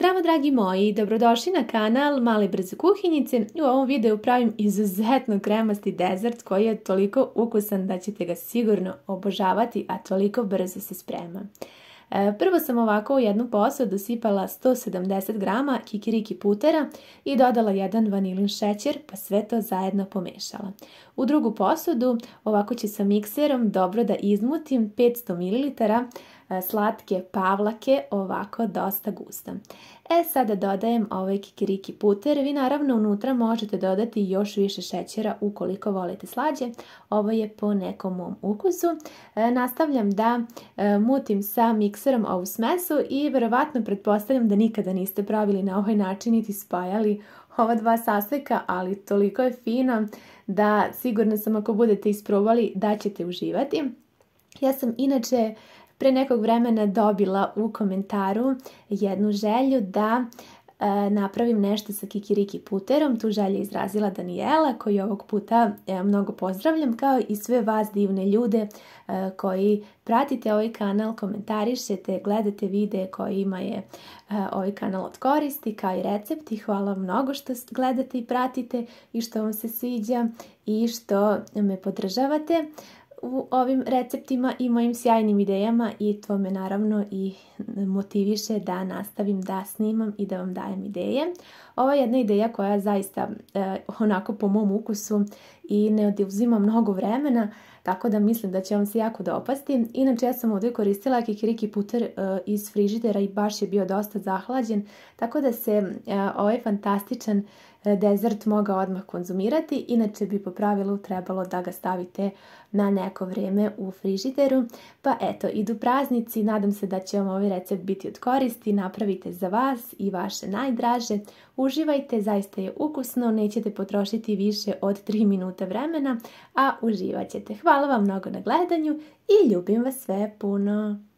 Zdravo dragi moji, dobrodošli na kanal Male brze kuhinjice u ovom videu pravim izuzetno kremasti dezert koji je toliko ukusan da ćete ga sigurno obožavati, a toliko brzo se sprema. E, prvo sam ovako u jednu posudu sipala 170 grama kikiriki putera i dodala jedan vanilin šećer pa sve to zajedno pomešala. U drugu posudu ovako će sa mikserom dobro da izmutim 500 ml E, slatke pavlake, ovako dosta gusta. E sada dodajem ovaj kikiriki puter, vi naravno unutra možete dodati još više šećera ukoliko volite slađe, ovo je po nekom mom ukusu. E, nastavljam da e, mutim sa mikserom ovu smesu i verovatno pretpostavljam da nikada niste pravili na ovaj način niti spajali ova dva sastojka, ali toliko je fina da sigurno sam ako budete isprobali da ćete uživati. Ja sam inače pre nekog vremena dobila u komentaru jednu želju da e, napravim nešto sa Kikiriki puterom. Tu želje izrazila Daniela koju ovog puta e, mnogo pozdravljam kao i sve vas divne ljude e, koji pratite ovaj kanal, komentarišete, gledate videe ima je ovaj kanal od koristi kao i recepti. Hvala mnogo što gledate i pratite i što vam se sviđa i što me podržavate u ovim receptima i mojim sjajnim idejama i to me naravno i motiviše da nastavim da snimam i da vam dajem ideje. Ovo je jedna ideja koja zaista e, onako po mom ukusu i ne oduzima mnogo vremena, tako da mislim da će vam se jako dopasti. Inače ja sam ovdje koristila kikiriki puter e, iz frižidera i baš je bio dosta zahlađen, tako da se e, ovaj fantastičan dezert mogao odmah konzumirati, inače bi po pravilu trebalo da ga stavite na neko vrijeme u frižideru. Pa eto, idu praznici, nadam se da će vam ovaj recept biti od koristi, napravite za vas i vaše najdraže. Uživajte, zaista je ukusno, nećete potrošiti više od 3 minuta vremena, a uživat ćete. Hvala vam mnogo na gledanju i ljubim vas sve puno!